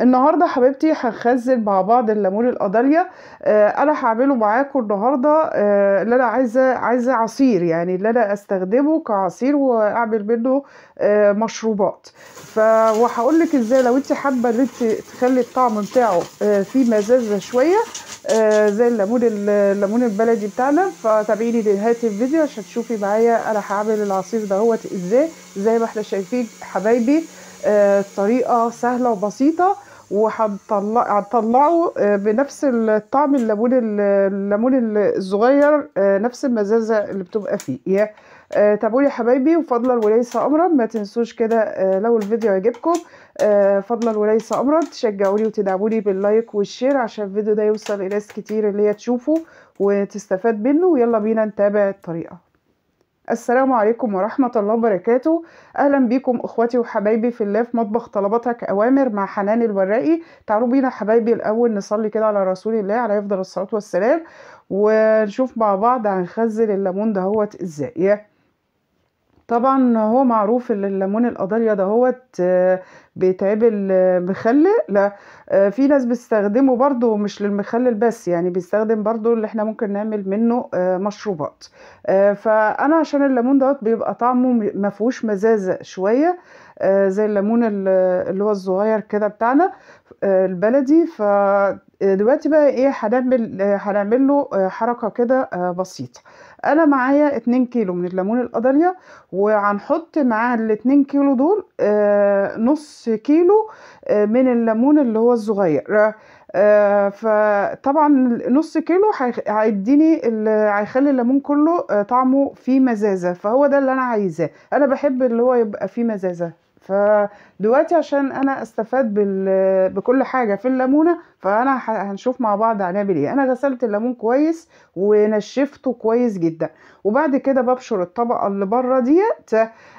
النهارده حبيبتي هنخزن مع بعض الليمون القضاليا آه انا هعمله معاكم النهارده آه اللي انا عايزه عايزه عصير يعني اللي انا استخدمه كعصير واعمل منه آه مشروبات ف وهقول لك ازاي لو انت حابه ان انت تخلي الطعم بتاعه آه فيه مزازه شويه آه زي الليمون الليمون البلدي بتاعنا فتابعيني لنهايه الفيديو عشان تشوفي معايا انا هعمل العصير دهوت ازاي زي ما احنا شايفين حبايبي آه طريقه سهله وبسيطه وهتطلعه آه، بنفس الطعم الليمون الليمون الصغير آه، نفس المزازه اللي بتبقى فيه آه، تابعوني يا حبايبي وفضلا وليس امرا ما تنسوش كده لو الفيديو عجبكم فضلا وليس امرا تشجعوني وتدعموني باللايك والشير عشان الفيديو ده يوصل لناس كتير اللي هي تشوفه وتستفاد منه ويلا بينا نتابع الطريقه السلام عليكم ورحمة الله وبركاته أهلا بيكم أخواتي وحبايبي في الله في مطبخ طلباتك أوامر مع حنان الوراقي تعالوا بينا حبايبي الأول نصلي كده على رسول الله عليه أفضل الصلاة والسلام ونشوف مع بعض هنخزن الليمون دهوت إزاي طبعا هو معروف الليمون ده هو آه، بيتعمل آه، مخلل لا آه، في ناس بتستخدمه برضو مش للمخلل بس يعني بيستخدم برضو اللي احنا ممكن نعمل منه مشروبات فانا عشان الليمون دوت بيبقى طعمه مفهوش مزازه شويه زي الليمون اللي هو الصغير كده بتاعنا البلدي فدلوقتي بقى ايه هنعمل هنعمل له حركه كده بسيطه انا معايا 2 كيلو من الليمون القضليا وهنحط مع الاتنين كيلو دول آه نص كيلو آه من الليمون اللي هو الصغير آه فطبعا نص كيلو هيديني هيخلي الليمون كله آه طعمه فيه مزازه فهو ده اللي انا عايزاه انا بحب اللي هو يبقى فيه مزازه فدلوقتي عشان انا استفاد بكل حاجه في الليمونه فانا هنشوف مع بعض هنعمل ايه انا غسلت الليمون كويس ونشفته كويس جدا وبعد كده ببشر الطبقه اللي بره ديت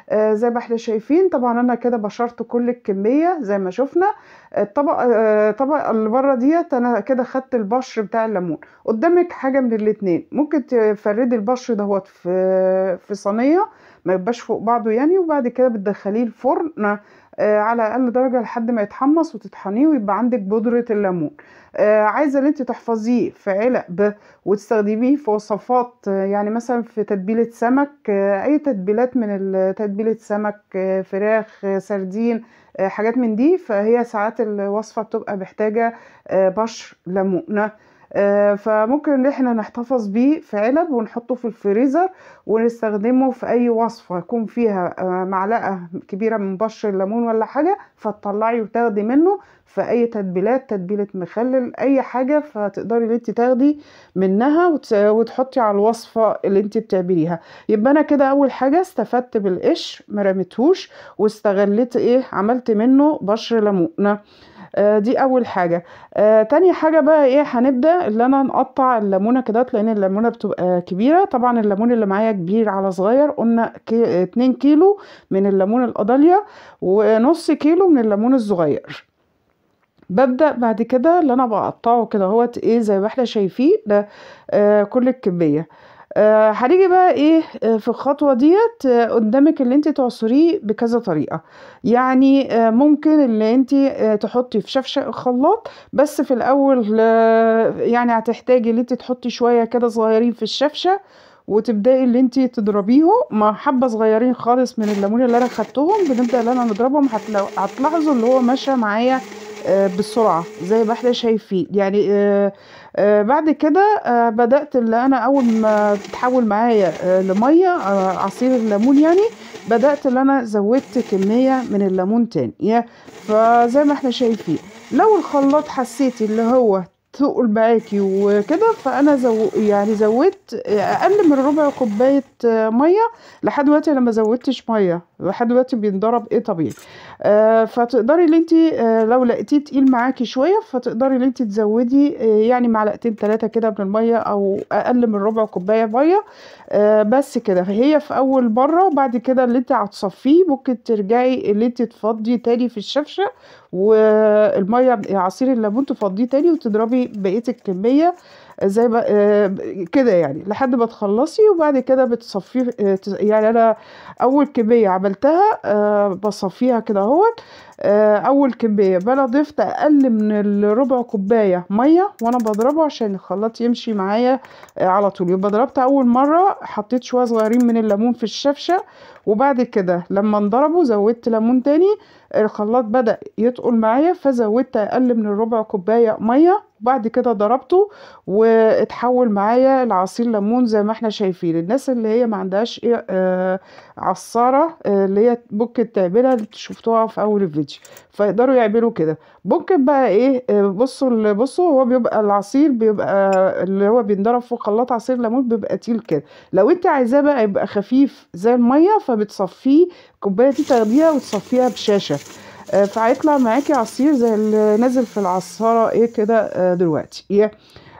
آه زي ما احنا شايفين طبعا انا كده بشرت كل الكميه زي ما شفنا الطبقه آه، الطبقه آه اللي بره ديت انا كده خدت البشر بتاع الليمون قدامك حاجه من الاتنين ممكن تفردي البشر دهوت في في صينيه ما يبقاش فوق بعضه يعني وبعد كده بتدخليه الفرن آه، على اقل درجه لحد ما يتحمص وتطحنيه ويبقى عندك بودره الليمون آه، عايزه ان انت تحفظيه في علق ب وتستخدميه في وصفات آه، يعني مثلا في تتبيله سمك اي تتبيلات من تتبيله سمك فراخ سردين حاجات من دي فهي ساعات الوصفه بتبقى محتاجه بشر ليمونه آه، فممكن احنا نحتفظ بيه في علب ونحطه في الفريزر ونستخدمه في اي وصفه يكون فيها آه، معلقه كبيره من بشر الليمون ولا حاجه فتطلعي وتاخدي منه في اي تتبيلات تتبيله مخلل اي حاجه فتقدري انت تاخدي منها وتحطي على الوصفه اللي انت بتعمليها يبقى انا كده اول حاجه استفدت بالقش مرمتهوش واستغلت ايه عملت منه بشر ليمونه آه، دي اول حاجه آه، تاني حاجه بقى ايه هنبدا ان انا نقطع الليمونه كده لان الليمونه بتبقى كبيره طبعا الليمون اللي معايا كبير على صغير قلنا 2 كيلو من الليمون الاضاليا ونص كيلو من الليمون الصغير ببدأ بعد كده اللي أنا بقطعه كده اهوت إيه زي ما احنا شايفين ده آه كل الكمية آه، هنيجي بقى ايه آه، في الخطوه ديت آه، قدامك اللي انت تعصريه بكذا طريقه يعني ممكن اللي انت تحطي في شفشق الخلاط بس في الاول يعني هتحتاجي اللي انت تحطي شويه كده صغيرين في الشفشه وتبداي اللي انت تضربيهم مع حبه صغيرين خالص من الليمون اللي انا خدتهم بنبدا اللي انا نضربهم هتلاحظوا اللي هو ماشي معايا آه، بسرعة زي ما احنا شايفين يعني آه، آه، بعد كده بدأت اللي انا اول ما تتحول معايا لمية عصير الليمون يعني بدأت اللي انا زودت كمية من الليمون تاني فزي ما احنا شايفين لو الخلاط حسيتي اللي هو تقول معاكي وكده فانا زو يعني زودت اقل من ربع كوبايه ميه لحد دلوقتي انا ما زودتش ميه لحد دلوقتي بينضرب ايه طبيعي آه، فتقدري ان انت آه، لو لقيتيه تقيل معاكي شويه فتقدري ان انت تزودي آه، يعني معلقتين ثلاثه كده من الميه او اقل من ربع كوبايه ميه بس كده هي في اول مره بعد كده اللي انت هتصفيه ممكن ترجعي اللي انت تفضي تاني في الشفشه والميه عصير الليمون تفضيه تاني وتضربي بقيه الكميه زي ما آه، كده يعني لحد ما تخلصي وبعد كده بتصفيه آه، يعني انا اول كميه عملتها آه، بصفيها كده اهوت اول كميه بقى ضفت اقل من الربع كوبايه ميه وانا بضربه عشان الخلاط يمشي معايا على طول يبقى ضربت اول مره حطيت شويه صغيرين من الليمون في الشفشه وبعد كده لما انضربوا زودت ليمون تاني الخلاط بدا يتقل معايا فزودت اقل من الربع كوبايه ميه وبعد كده ضربته واتحول معايا لعصير ليمون زي ما احنا شايفين الناس اللي هي ما عندهاش ايه عصاره آه اللي هي ممكن تعملها اللي شفتوها في اول الفيديو فيقدروا يعملوا كده ممكن بقى ايه آه، بصوا بصوا هو بيبقى العصير بيبقى اللي هو بينضرب في خلاط عصير ليمون بيبقى تقيل كده لو انت عايزاه بقى يبقى خفيف زي الميه فبتصفيه الكوبايه دي تاخديها وتصفيها بشاشه آه، فهيطلع معاكي عصير زي اللي نازل في العصاره ايه كده آه، دلوقتي إيه؟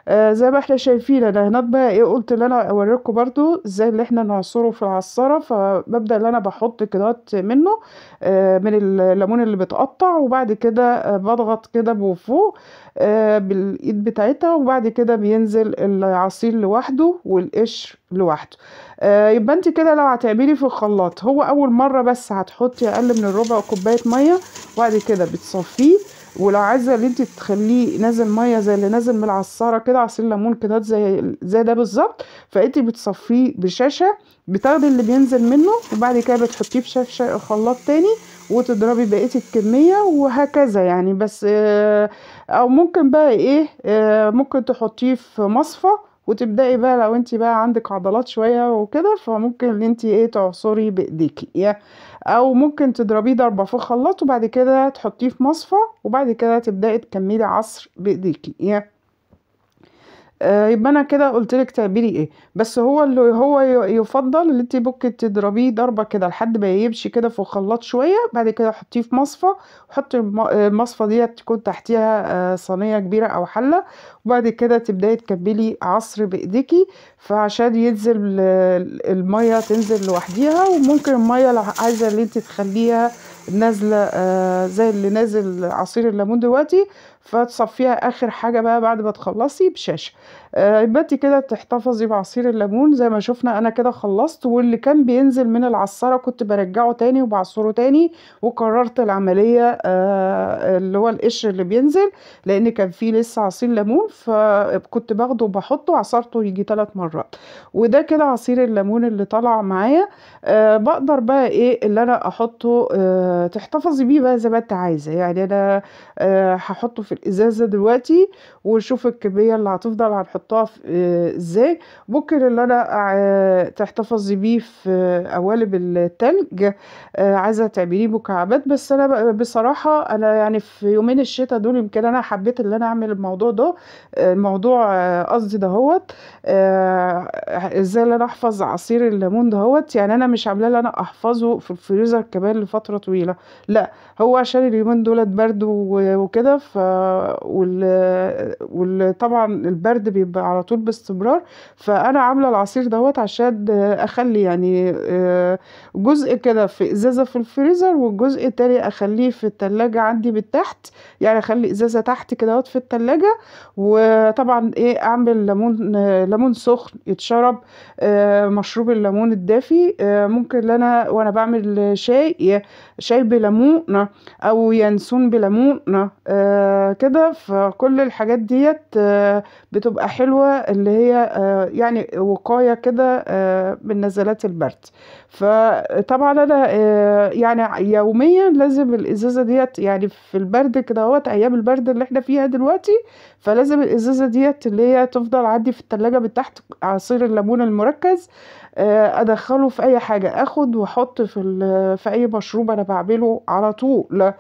آه زي ما احنا شايفين انا هنا بقى ايه قلت ان انا اوريكم برضو ازاي اللي احنا نعصره في العصاره فببدا ان انا بحط كده منه آه من الليمون اللي بتقطع وبعد كده آه بضغط كده بفوق آه بالايد بتاعتها وبعد كده بينزل العصير لوحده والقشر لوحده آه يبقى انت كده لو هتعملي في الخلاط هو اول مره بس هتحطي اقل من الربع كوبايه ميه وبعد كده بتصفيه ولو عايزه ان انت تخليه نازل ميه زي اللي نازل من العصاره كده عصير ليمون كده زي زي ده بالظبط فانت بتصفيه بشاشه بتاخدي اللي بينزل منه وبعد كده بتحطيه في شاشه خلاط تاني وتضربي بقيه الكميه وهكذا يعني بس آه، او ممكن بقى ايه آه، ممكن تحطيه في مصفى وتبداي بقى لو انت بقى عندك عضلات شويه وكده فممكن ان انت ايه تعصري بايديكي او ممكن تضربيه ضربه في خلاط وبعد كده تحطيه في مصفى وبعد كده تبداي تكملي عصر بايديكي يعني آه، يبقى انا كده قلت لك تعملي ايه بس هو اللي هو يفضل ان انت ممكن تضربيه ضربه كده لحد ما يمشي كده في الخلاط شويه بعد كده حطيه في مصفى وحطي آه، المصفى ديت تكون تحتيها آه، صينيه كبيره او حله وبعد كده تبداي تكملي عصر بايديكي فعشان ينزل الميه تنزل لوحديها وممكن الميه لو عايزه اللي انت تخليها نازله زي اللي نازل عصير الليمون دلوقتي فتصفيها اخر حاجه بقى بعد ما تخلصي بشاشه آه، يبقى كده تحتفظي بعصير الليمون زي ما شفنا انا كده خلصت واللي كان بينزل من العصاره كنت برجعه تاني وبعصره تاني وكررت العمليه آه، اللي هو القشر اللي بينزل لان كان فيه لسه عصير ليمون فكنت باخده وبحطه عصرته يجي ثلاث مرات وده كده عصير الليمون اللي طلع معايا أه بقدر بقى ايه اللي انا احطه أه تحتفظي بيه بقى زي ما انت عايزه يعني انا أه هحطه في الازازه دلوقتي ونشوف الكميه اللي هتفضل هنحطها آه، ازاي ممكن اللي انا آه، تحتفظي بيه في قوالب التلج آه، عايزه تعمليه مكعبات بس انا بصراحه انا يعني في يومين الشتاء دول يمكن انا حبيت اللي انا اعمل الموضوع ده الموضوع قصدي دهوت ازاي اللي انا احفظ عصير الليمون دهوت يعني انا مش عاملاه انا احفظه في الفريزر كمان لفتره طويله لا هو عشان اليومين دولت برد وكده ف وطبعا البرد بيبقى على طول باستمرار فانا عامله العصير دوت عشان اخلي يعني آه، جزء كده في ازازه في الفريزر والجزء التاني اخليه في التلاجة عندي بالتحت يعني اخلي ازازه تحت كده في التلاجة وطبعا ايه اعمل ليمون ليمون سخن يتشرب آه، مشروب الليمون الدافي آه، ممكن انا وانا بعمل شاي شاي بليمون او ينسون بليمون كده فكل الحاجات ديت آه، بتبقى حلوة اللي هي آه، يعني وقاية كده آه، من نزلات البرد فطبعا أنا يعني يوميا لازم الإزازة ديت يعني في البرد كده اهوت أيام البرد اللي احنا فيها دلوقتي فلازم الإزازة ديت اللي هي تفضل عندي في التلاجة من تحت عصير الليمون المركز آه، ادخله في اي حاجه اخد واحط في في اي مشروب انا بعمله على طول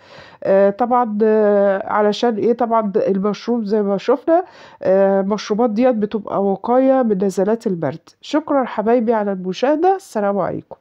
آه، طبعا آه، علشان ايه طبعا المشروب زي ما شفنا المشروبات ديت بتبقى وقايه من نزلات البرد شكرا حبايبي على المشاهده السلام عليكم